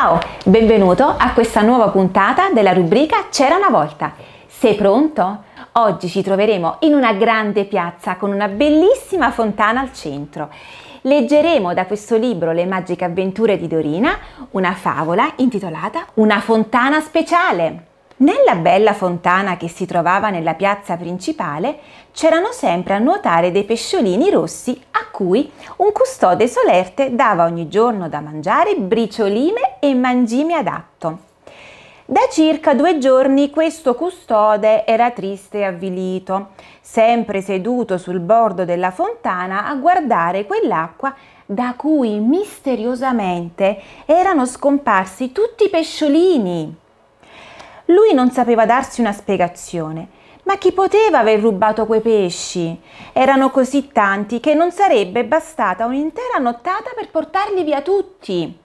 Ciao, benvenuto a questa nuova puntata della rubrica C'era una volta. Sei pronto? Oggi ci troveremo in una grande piazza con una bellissima fontana al centro. Leggeremo da questo libro Le magiche avventure di Dorina una favola intitolata Una fontana speciale. Nella bella fontana che si trovava nella piazza principale c'erano sempre a nuotare dei pesciolini rossi a cui un custode solerte dava ogni giorno da mangiare bricioline e mangimi adatto. Da circa due giorni questo custode era triste e avvilito, sempre seduto sul bordo della fontana a guardare quell'acqua da cui misteriosamente erano scomparsi tutti i pesciolini. Lui non sapeva darsi una spiegazione. Ma chi poteva aver rubato quei pesci? Erano così tanti che non sarebbe bastata un'intera nottata per portarli via tutti.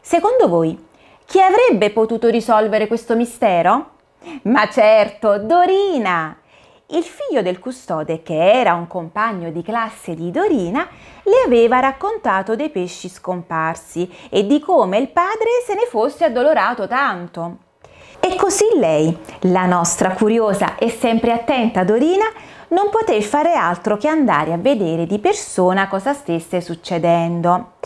Secondo voi, chi avrebbe potuto risolvere questo mistero? Ma certo, Dorina! Il figlio del custode, che era un compagno di classe di Dorina, le aveva raccontato dei pesci scomparsi e di come il padre se ne fosse addolorato tanto. E così lei, la nostra curiosa e sempre attenta Dorina, non poté fare altro che andare a vedere di persona cosa stesse succedendo.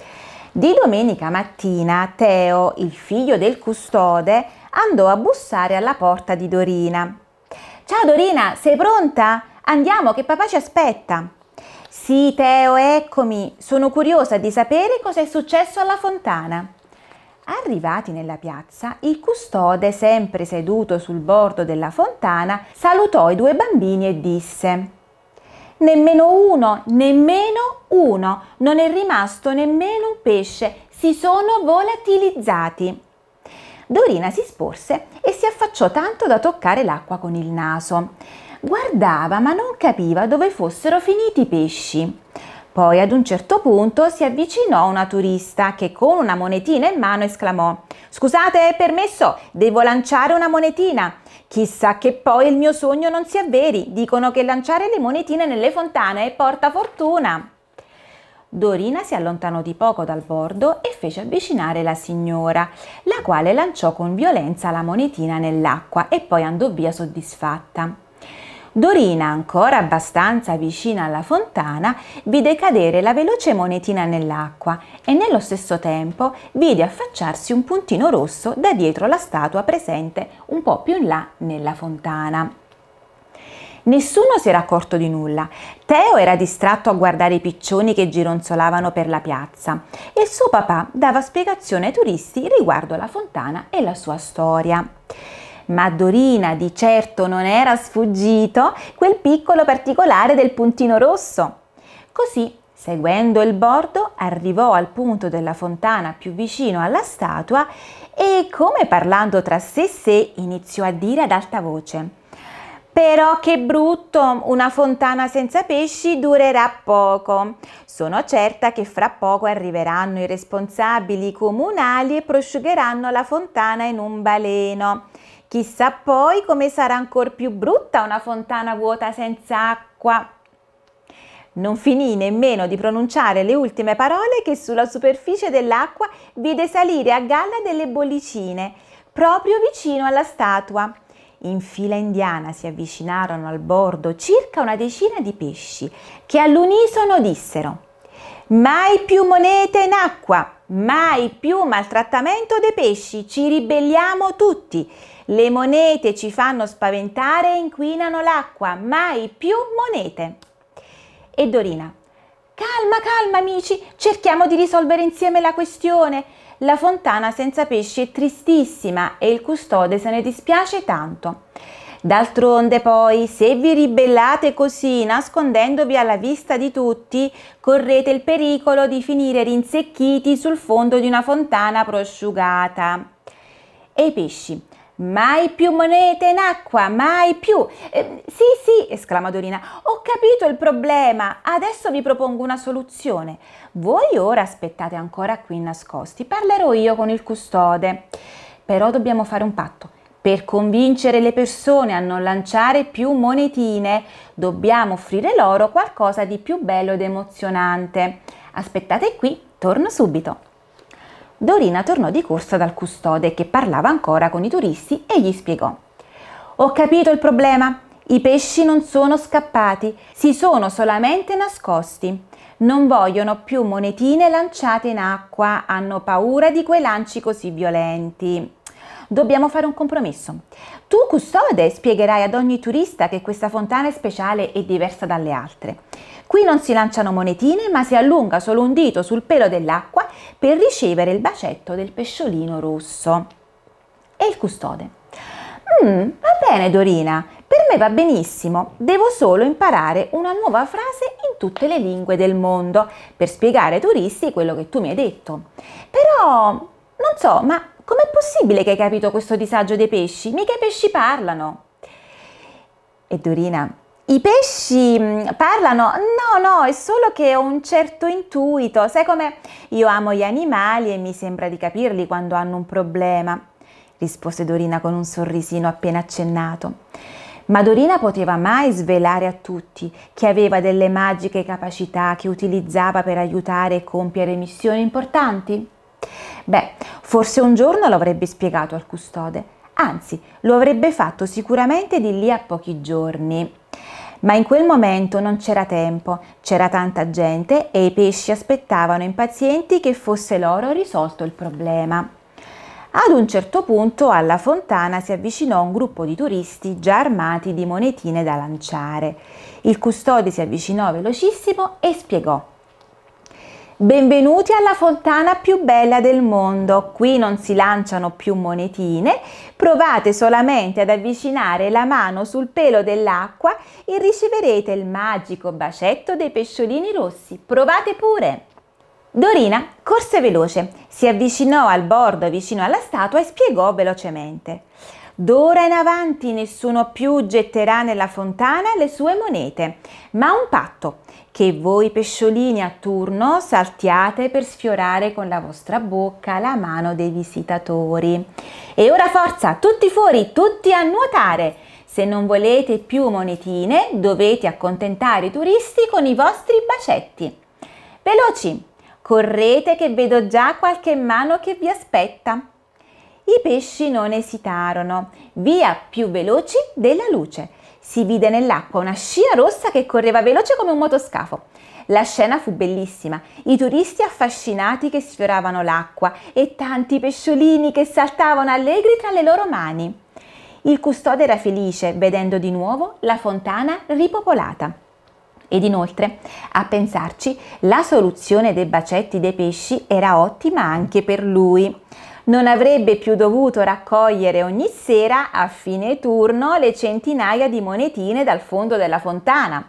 Di domenica mattina Teo, il figlio del custode, andò a bussare alla porta di Dorina. Ciao Dorina, sei pronta? Andiamo che papà ci aspetta. Sì Teo, eccomi, sono curiosa di sapere cosa è successo alla fontana. Arrivati nella piazza, il custode, sempre seduto sul bordo della fontana, salutò i due bambini e disse Nemmeno uno, nemmeno uno, non è rimasto nemmeno un pesce, si sono volatilizzati. Dorina si sporse e si affacciò tanto da toccare l'acqua con il naso. Guardava ma non capiva dove fossero finiti i pesci. Poi ad un certo punto si avvicinò una turista che con una monetina in mano esclamò Scusate, permesso, devo lanciare una monetina. Chissà che poi il mio sogno non si avveri, dicono che lanciare le monetine nelle fontane porta fortuna. Dorina si allontanò di poco dal bordo e fece avvicinare la signora, la quale lanciò con violenza la monetina nell'acqua e poi andò via soddisfatta. Dorina, ancora abbastanza vicina alla fontana, vide cadere la veloce monetina nell'acqua e nello stesso tempo vide affacciarsi un puntino rosso da dietro la statua presente un po' più in là nella fontana. Nessuno si era accorto di nulla. Teo era distratto a guardare i piccioni che gironzolavano per la piazza e suo papà dava spiegazioni ai turisti riguardo la fontana e la sua storia ma a Dorina di certo non era sfuggito quel piccolo particolare del puntino rosso. Così, seguendo il bordo, arrivò al punto della fontana più vicino alla statua e, come parlando tra sé e sé, iniziò a dire ad alta voce. Però che brutto, una fontana senza pesci durerà poco. Sono certa che fra poco arriveranno i responsabili comunali e prosciugheranno la fontana in un baleno. Chissà poi come sarà ancora più brutta una fontana vuota senza acqua. Non finì nemmeno di pronunciare le ultime parole che sulla superficie dell'acqua vide salire a galla delle bollicine, proprio vicino alla statua. In fila indiana si avvicinarono al bordo circa una decina di pesci, che all'unisono dissero Mai più monete in acqua! Mai più maltrattamento dei pesci, ci ribelliamo tutti. Le monete ci fanno spaventare e inquinano l'acqua, mai più monete. E Dorina, calma, calma amici, cerchiamo di risolvere insieme la questione. La fontana senza pesci è tristissima e il custode se ne dispiace tanto. D'altronde poi, se vi ribellate così, nascondendovi alla vista di tutti, correte il pericolo di finire rinsecchiti sul fondo di una fontana prosciugata. E i pesci? Mai più monete in acqua, mai più. Eh, sì, sì, esclama Dorina, ho capito il problema. Adesso vi propongo una soluzione. Voi ora aspettate ancora qui nascosti. Parlerò io con il custode. Però dobbiamo fare un patto per convincere le persone a non lanciare più monetine, dobbiamo offrire loro qualcosa di più bello ed emozionante. Aspettate qui, torno subito. Dorina tornò di corsa dal custode che parlava ancora con i turisti e gli spiegò. Ho capito il problema. I pesci non sono scappati, si sono solamente nascosti. Non vogliono più monetine lanciate in acqua, hanno paura di quei lanci così violenti dobbiamo fare un compromesso. Tu, custode, spiegherai ad ogni turista che questa fontana è speciale e diversa dalle altre. Qui non si lanciano monetine, ma si allunga solo un dito sul pelo dell'acqua per ricevere il bacetto del pesciolino rosso. E il custode. Mm, va bene Dorina, per me va benissimo, devo solo imparare una nuova frase in tutte le lingue del mondo per spiegare ai turisti quello che tu mi hai detto. Però, non so, ma com'è possibile che hai capito questo disagio dei pesci? Mica i pesci parlano. E Dorina, i pesci mm, parlano? No, no, è solo che ho un certo intuito. Sai come io amo gli animali e mi sembra di capirli quando hanno un problema, rispose Dorina con un sorrisino appena accennato. Ma Dorina poteva mai svelare a tutti che aveva delle magiche capacità che utilizzava per aiutare e compiere missioni importanti? Beh, forse un giorno lo avrebbe spiegato al custode, anzi lo avrebbe fatto sicuramente di lì a pochi giorni. Ma in quel momento non c'era tempo, c'era tanta gente e i pesci aspettavano impazienti che fosse loro risolto il problema. Ad un certo punto alla fontana si avvicinò un gruppo di turisti già armati di monetine da lanciare. Il custode si avvicinò velocissimo e spiegò. Benvenuti alla fontana più bella del mondo. Qui non si lanciano più monetine. Provate solamente ad avvicinare la mano sul pelo dell'acqua e riceverete il magico bacetto dei pesciolini rossi. Provate pure! Dorina corse veloce, si avvicinò al bordo vicino alla statua e spiegò velocemente. D'ora in avanti nessuno più getterà nella fontana le sue monete, ma un patto che voi pesciolini a turno saltiate per sfiorare con la vostra bocca la mano dei visitatori. E ora forza, tutti fuori, tutti a nuotare! Se non volete più monetine, dovete accontentare i turisti con i vostri bacetti. Veloci, correte che vedo già qualche mano che vi aspetta. I pesci non esitarono, via più veloci della luce. Si vide nell'acqua una scia rossa che correva veloce come un motoscafo. La scena fu bellissima, i turisti affascinati che sfioravano l'acqua e tanti pesciolini che saltavano allegri tra le loro mani. Il custode era felice vedendo di nuovo la fontana ripopolata. Ed inoltre, a pensarci, la soluzione dei bacetti dei pesci era ottima anche per lui non avrebbe più dovuto raccogliere ogni sera a fine turno le centinaia di monetine dal fondo della fontana.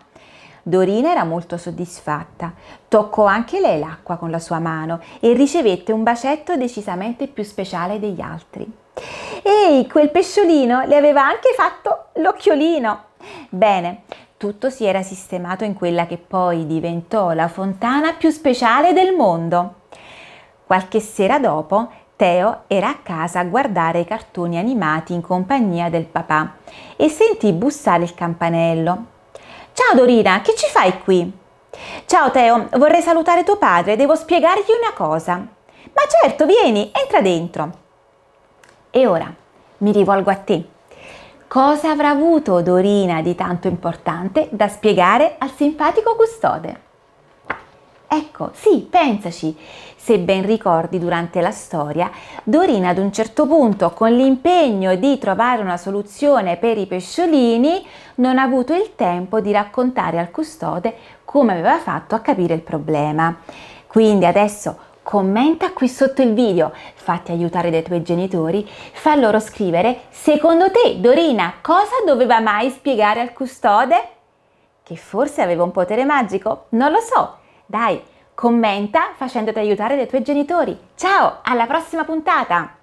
Dorina era molto soddisfatta. Toccò anche lei l'acqua con la sua mano e ricevette un bacetto decisamente più speciale degli altri. Ehi, quel pesciolino le aveva anche fatto l'occhiolino. Bene, tutto si era sistemato in quella che poi diventò la fontana più speciale del mondo. Qualche sera dopo Teo era a casa a guardare i cartoni animati in compagnia del papà e sentì bussare il campanello. Ciao Dorina, che ci fai qui? Ciao Teo, vorrei salutare tuo padre, devo spiegargli una cosa. Ma certo, vieni, entra dentro. E ora mi rivolgo a te. Cosa avrà avuto Dorina di tanto importante da spiegare al simpatico custode? Ecco, sì, pensaci. Se ben ricordi, durante la storia, Dorina ad un certo punto, con l'impegno di trovare una soluzione per i pesciolini, non ha avuto il tempo di raccontare al custode come aveva fatto a capire il problema. Quindi adesso commenta qui sotto il video, fatti aiutare dai tuoi genitori, fa loro scrivere secondo te Dorina cosa doveva mai spiegare al custode? Che forse aveva un potere magico? Non lo so, dai, commenta facendoti aiutare dai tuoi genitori. Ciao, alla prossima puntata!